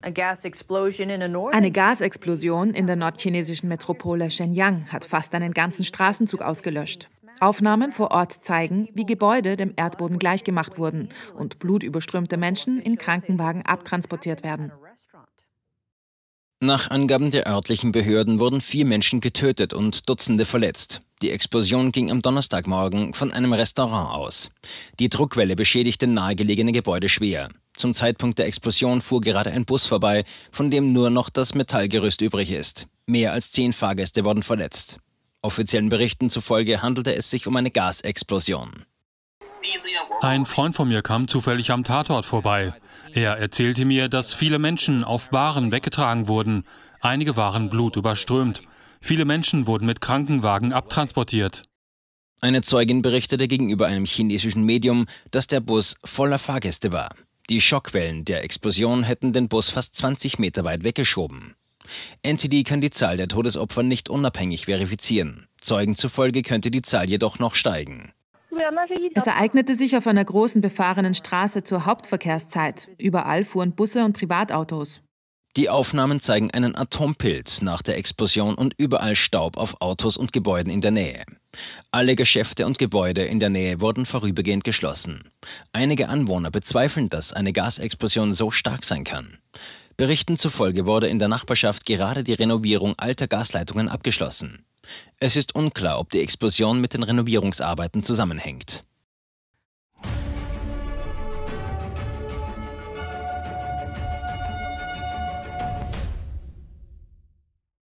Eine Gasexplosion in der nordchinesischen Metropole Shenyang hat fast einen ganzen Straßenzug ausgelöscht. Aufnahmen vor Ort zeigen, wie Gebäude dem Erdboden gleichgemacht wurden und blutüberströmte Menschen in Krankenwagen abtransportiert werden. Nach Angaben der örtlichen Behörden wurden vier Menschen getötet und Dutzende verletzt. Die Explosion ging am Donnerstagmorgen von einem Restaurant aus. Die Druckwelle beschädigte nahegelegene Gebäude schwer. Zum Zeitpunkt der Explosion fuhr gerade ein Bus vorbei, von dem nur noch das Metallgerüst übrig ist. Mehr als zehn Fahrgäste wurden verletzt. Offiziellen Berichten zufolge handelte es sich um eine Gasexplosion. Ein Freund von mir kam zufällig am Tatort vorbei. Er erzählte mir, dass viele Menschen auf Bahnen weggetragen wurden. Einige waren blutüberströmt. Viele Menschen wurden mit Krankenwagen abtransportiert. Eine Zeugin berichtete gegenüber einem chinesischen Medium, dass der Bus voller Fahrgäste war. Die Schockwellen der Explosion hätten den Bus fast 20 Meter weit weggeschoben. NTD kann die Zahl der Todesopfer nicht unabhängig verifizieren. Zeugen zufolge könnte die Zahl jedoch noch steigen. Es ereignete sich auf einer großen befahrenen Straße zur Hauptverkehrszeit. Überall fuhren Busse und Privatautos. Die Aufnahmen zeigen einen Atompilz nach der Explosion und überall Staub auf Autos und Gebäuden in der Nähe. Alle Geschäfte und Gebäude in der Nähe wurden vorübergehend geschlossen. Einige Anwohner bezweifeln, dass eine Gasexplosion so stark sein kann. Berichten zufolge wurde in der Nachbarschaft gerade die Renovierung alter Gasleitungen abgeschlossen. Es ist unklar, ob die Explosion mit den Renovierungsarbeiten zusammenhängt.